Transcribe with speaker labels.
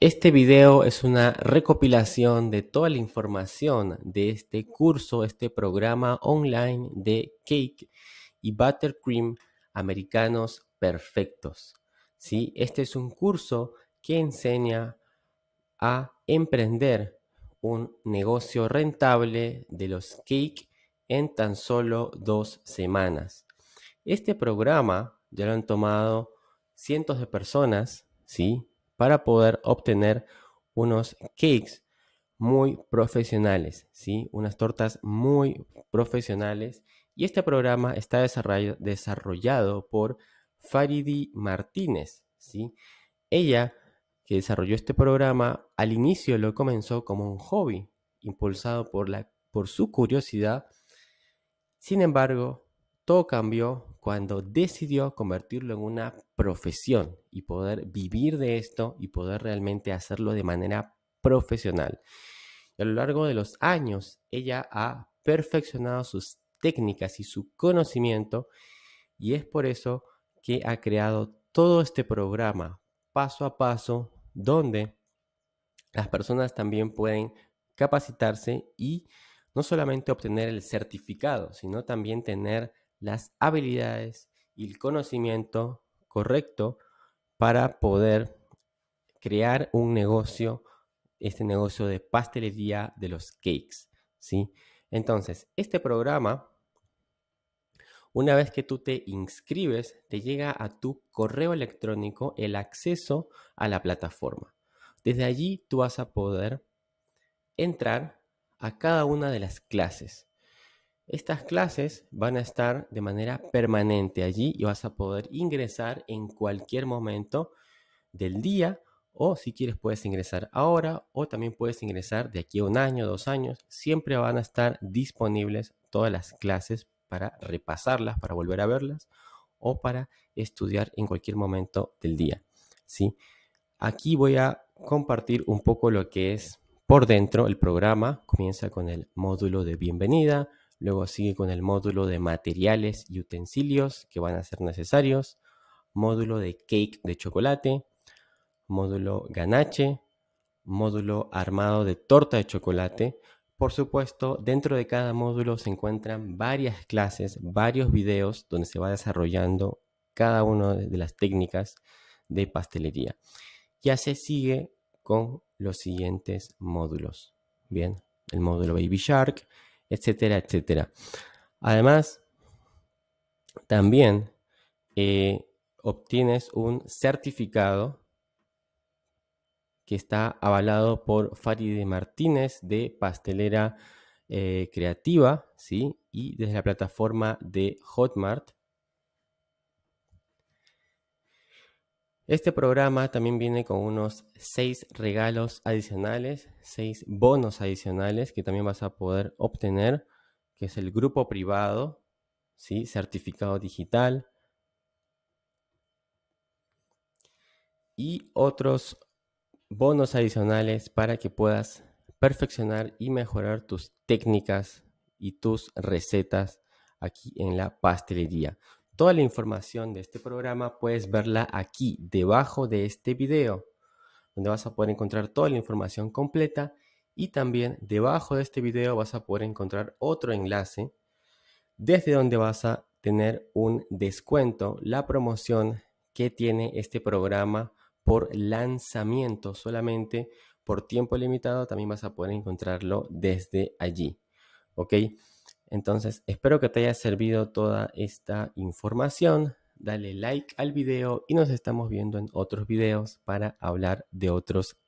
Speaker 1: Este video es una recopilación de toda la información de este curso, este programa online de cake y buttercream americanos perfectos. ¿sí? Este es un curso que enseña a emprender un negocio rentable de los cake en tan solo dos semanas. Este programa ya lo han tomado cientos de personas, ¿sí? para poder obtener unos cakes muy profesionales, ¿sí? Unas tortas muy profesionales. Y este programa está desarrollado por Faridi Martínez, ¿sí? Ella, que desarrolló este programa, al inicio lo comenzó como un hobby, impulsado por, la, por su curiosidad. Sin embargo, todo cambió cuando decidió convertirlo en una profesión y poder vivir de esto y poder realmente hacerlo de manera profesional. a lo largo de los años, ella ha perfeccionado sus técnicas y su conocimiento y es por eso que ha creado todo este programa paso a paso donde las personas también pueden capacitarse y no solamente obtener el certificado, sino también tener las habilidades y el conocimiento correcto para poder crear un negocio, este negocio de pastelería de los cakes, ¿sí? Entonces, este programa, una vez que tú te inscribes, te llega a tu correo electrónico el acceso a la plataforma. Desde allí tú vas a poder entrar a cada una de las clases. Estas clases van a estar de manera permanente allí y vas a poder ingresar en cualquier momento del día o si quieres puedes ingresar ahora o también puedes ingresar de aquí a un año, dos años. Siempre van a estar disponibles todas las clases para repasarlas, para volver a verlas o para estudiar en cualquier momento del día. Aquí voy a compartir un poco lo que es por dentro el programa. Comienza con el módulo de bienvenida Luego sigue con el módulo de materiales y utensilios que van a ser necesarios, módulo de cake de chocolate, módulo ganache, módulo armado de torta de chocolate. Por supuesto, dentro de cada módulo se encuentran varias clases, varios videos donde se va desarrollando cada una de las técnicas de pastelería. Ya se sigue con los siguientes módulos. Bien, el módulo Baby Shark, etcétera, etcétera. Además, también eh, obtienes un certificado que está avalado por Faride Martínez de Pastelera eh, Creativa, ¿sí? Y desde la plataforma de Hotmart Este programa también viene con unos seis regalos adicionales, seis bonos adicionales que también vas a poder obtener, que es el grupo privado, ¿sí? certificado digital y otros bonos adicionales para que puedas perfeccionar y mejorar tus técnicas y tus recetas aquí en la pastelería. Toda la información de este programa puedes verla aquí, debajo de este video, donde vas a poder encontrar toda la información completa y también debajo de este video vas a poder encontrar otro enlace desde donde vas a tener un descuento, la promoción que tiene este programa por lanzamiento solamente por tiempo limitado, también vas a poder encontrarlo desde allí. ¿Ok? Entonces, espero que te haya servido toda esta información. Dale like al video y nos estamos viendo en otros videos para hablar de otros